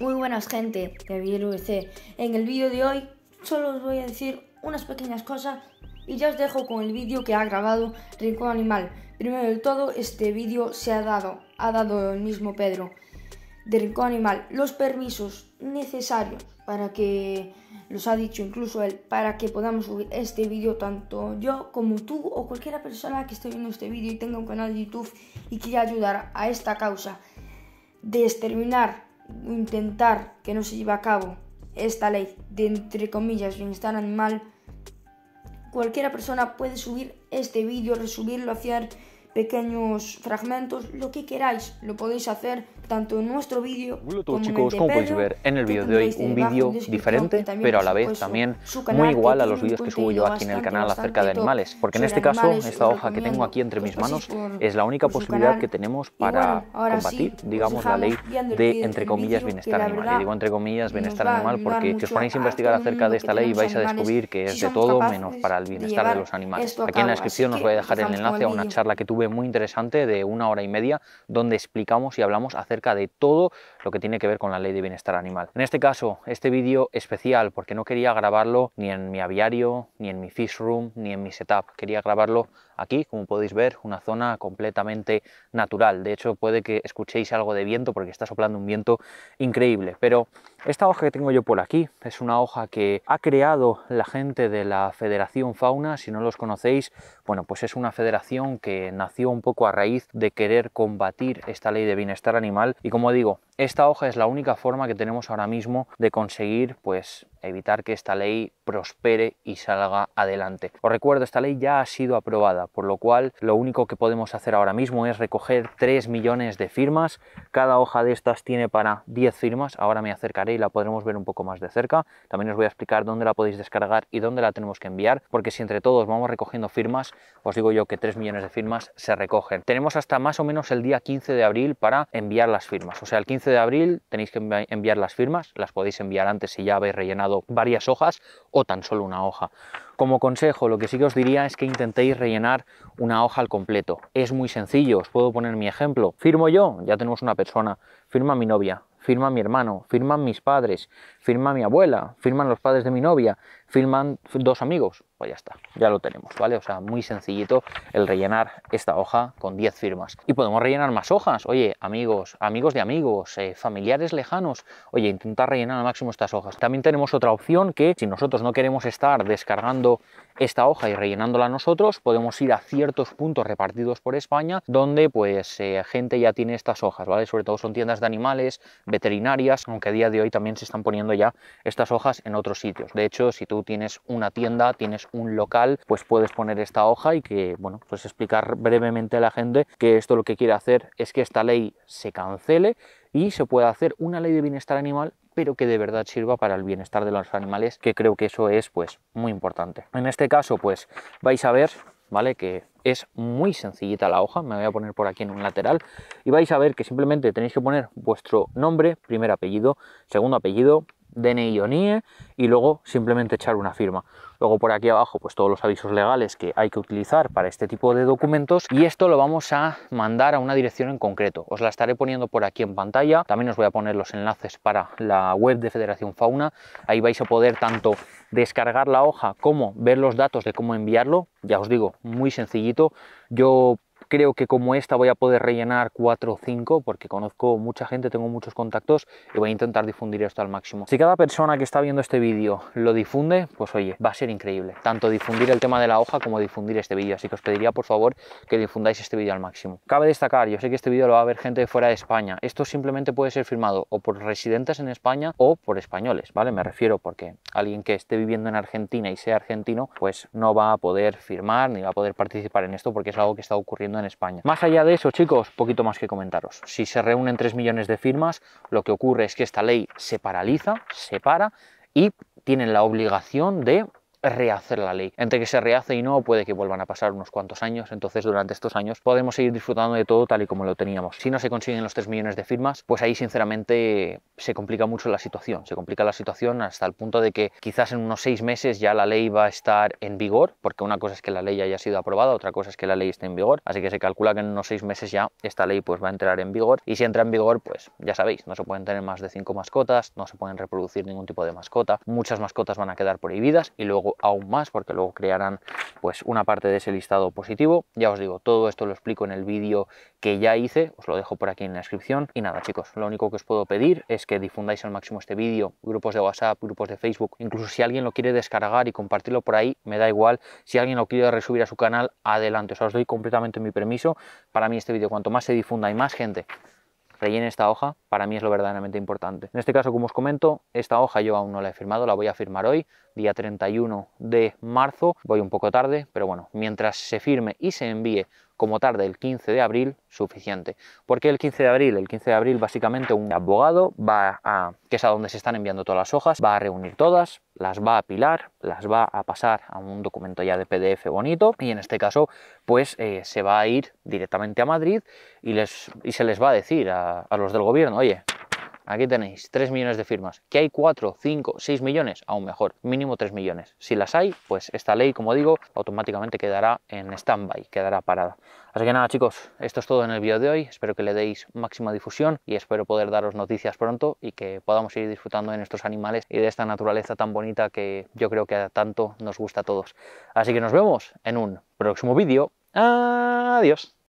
Muy buenas gente de VLVC. En el vídeo de hoy solo os voy a decir unas pequeñas cosas y ya os dejo con el vídeo que ha grabado Rincón Animal. Primero de todo, este vídeo se ha dado, ha dado el mismo Pedro de Rincón Animal los permisos necesarios para que, los ha dicho incluso él, para que podamos subir este vídeo tanto yo como tú o cualquier persona que esté viendo este vídeo y tenga un canal de YouTube y quiera ayudar a esta causa de exterminar intentar que no se lleve a cabo esta ley de entre comillas bienestar animal, cualquiera persona puede subir este vídeo, resubirlo, hacer pequeños fragmentos, lo que queráis, lo podéis hacer tanto en nuestro vídeo como chicos, en el como podéis ver en el vídeo de hoy, un vídeo diferente, pero a la vez también muy igual a los vídeos que subo yo aquí en el canal acerca de animales, porque en este caso esta hoja que tengo aquí entre mis manos es la única posibilidad que tenemos para combatir, digamos, la ley de, entre comillas, bienestar animal. Y digo entre comillas, bienestar animal porque si os ponéis a investigar acerca de esta ley vais a descubrir que es de todo menos para el bienestar de los animales. Aquí en la descripción os voy a dejar el enlace a una charla que tuve muy interesante de una hora y media donde explicamos y hablamos acerca de todo lo que tiene que ver con la ley de bienestar animal. En este caso, este vídeo especial porque no quería grabarlo ni en mi aviario, ni en mi fish room, ni en mi setup. Quería grabarlo Aquí, como podéis ver, una zona completamente natural. De hecho, puede que escuchéis algo de viento porque está soplando un viento increíble. Pero esta hoja que tengo yo por aquí es una hoja que ha creado la gente de la Federación Fauna. Si no los conocéis, bueno, pues es una federación que nació un poco a raíz de querer combatir esta ley de bienestar animal. Y como digo, esta hoja es la única forma que tenemos ahora mismo de conseguir pues evitar que esta ley prospere y salga adelante. Os recuerdo, esta ley ya ha sido aprobada, por lo cual lo único que podemos hacer ahora mismo es recoger 3 millones de firmas. Cada hoja de estas tiene para 10 firmas. Ahora me acercaré y la podremos ver un poco más de cerca. También os voy a explicar dónde la podéis descargar y dónde la tenemos que enviar, porque si entre todos vamos recogiendo firmas, os digo yo que 3 millones de firmas se recogen. Tenemos hasta más o menos el día 15 de abril para enviar las firmas. O sea, el 15 de abril tenéis que enviar las firmas, las podéis enviar antes si ya habéis rellenado varias hojas o tan solo una hoja. Como consejo, lo que sí que os diría es que intentéis rellenar una hoja al completo. Es muy sencillo, os puedo poner mi ejemplo. Firmo yo, ya tenemos una persona. Firma mi novia, firma mi hermano, firman mis padres, firma mi abuela, firman los padres de mi novia, firman dos amigos. Pues ya está, ya lo tenemos, ¿vale? O sea, muy sencillito el rellenar esta hoja con 10 firmas. Y podemos rellenar más hojas, oye, amigos, amigos de amigos, eh, familiares lejanos, oye, intentar rellenar al máximo estas hojas. También tenemos otra opción que si nosotros no queremos estar descargando esta hoja y rellenándola nosotros, podemos ir a ciertos puntos repartidos por España donde pues eh, gente ya tiene estas hojas, ¿vale? Sobre todo son tiendas de animales, veterinarias, aunque a día de hoy también se están poniendo ya estas hojas en otros sitios. De hecho, si tú tienes una tienda, tienes un local, pues puedes poner esta hoja y que, bueno, pues explicar brevemente a la gente que esto lo que quiere hacer es que esta ley se cancele y se pueda hacer una ley de bienestar animal pero que de verdad sirva para el bienestar de los animales, que creo que eso es pues muy importante. En este caso pues vais a ver ¿vale? Que es muy sencillita la hoja, me voy a poner por aquí en un lateral y vais a ver que simplemente tenéis que poner vuestro nombre, primer apellido, segundo apellido, DNI o NIE y luego simplemente echar una firma. Luego por aquí abajo pues todos los avisos legales que hay que utilizar para este tipo de documentos y esto lo vamos a mandar a una dirección en concreto. Os la estaré poniendo por aquí en pantalla. También os voy a poner los enlaces para la web de Federación Fauna. Ahí vais a poder tanto descargar la hoja como ver los datos de cómo enviarlo. Ya os digo, muy sencillito. Yo creo que como esta voy a poder rellenar 4 o 5 porque conozco mucha gente, tengo muchos contactos y voy a intentar difundir esto al máximo. Si cada persona que está viendo este vídeo lo difunde, pues oye, va a ser increíble. Tanto difundir el tema de la hoja como difundir este vídeo. Así que os pediría por favor que difundáis este vídeo al máximo. Cabe destacar, yo sé que este vídeo lo va a ver gente fuera de España. Esto simplemente puede ser firmado o por residentes en España o por españoles, ¿vale? Me refiero porque alguien que esté viviendo en Argentina y sea argentino, pues no va a poder firmar ni va a poder participar en esto porque es algo que está ocurriendo en España. Más allá de eso, chicos, poquito más que comentaros. Si se reúnen 3 millones de firmas, lo que ocurre es que esta ley se paraliza, se para y tienen la obligación de rehacer la ley. Entre que se rehace y no, puede que vuelvan a pasar unos cuantos años, entonces durante estos años podemos seguir disfrutando de todo tal y como lo teníamos. Si no se consiguen los 3 millones de firmas, pues ahí sinceramente se complica mucho la situación. Se complica la situación hasta el punto de que quizás en unos 6 meses ya la ley va a estar en vigor, porque una cosa es que la ley haya sido aprobada, otra cosa es que la ley esté en vigor, así que se calcula que en unos 6 meses ya esta ley pues va a entrar en vigor y si entra en vigor, pues ya sabéis, no se pueden tener más de 5 mascotas, no se pueden reproducir ningún tipo de mascota, muchas mascotas van a quedar prohibidas y luego aún más porque luego crearán pues una parte de ese listado positivo. Ya os digo, todo esto lo explico en el vídeo que ya hice, os lo dejo por aquí en la descripción. Y nada chicos, lo único que os puedo pedir es que difundáis al máximo este vídeo, grupos de WhatsApp, grupos de Facebook, incluso si alguien lo quiere descargar y compartirlo por ahí, me da igual. Si alguien lo quiere resubir a su canal, adelante, os doy completamente mi permiso. Para mí este vídeo, cuanto más se difunda y más gente rellene esta hoja, para mí es lo verdaderamente importante. En este caso, como os comento, esta hoja yo aún no la he firmado, la voy a firmar hoy, día 31 de marzo, voy un poco tarde, pero bueno, mientras se firme y se envíe como tarde el 15 de abril, suficiente. porque el 15 de abril? El 15 de abril básicamente un abogado va a, que es a donde se están enviando todas las hojas, va a reunir todas, las va a apilar, las va a pasar a un documento ya de PDF bonito y en este caso pues eh, se va a ir directamente a Madrid y, les, y se les va a decir a los del gobierno, oye, aquí tenéis 3 millones de firmas, que hay 4, 5, 6 millones, aún mejor, mínimo 3 millones. Si las hay, pues esta ley, como digo, automáticamente quedará en stand-by, quedará parada. Así que nada chicos, esto es todo en el vídeo de hoy, espero que le deis máxima difusión y espero poder daros noticias pronto y que podamos ir disfrutando de nuestros animales y de esta naturaleza tan bonita que yo creo que tanto nos gusta a todos. Así que nos vemos en un próximo vídeo. Adiós.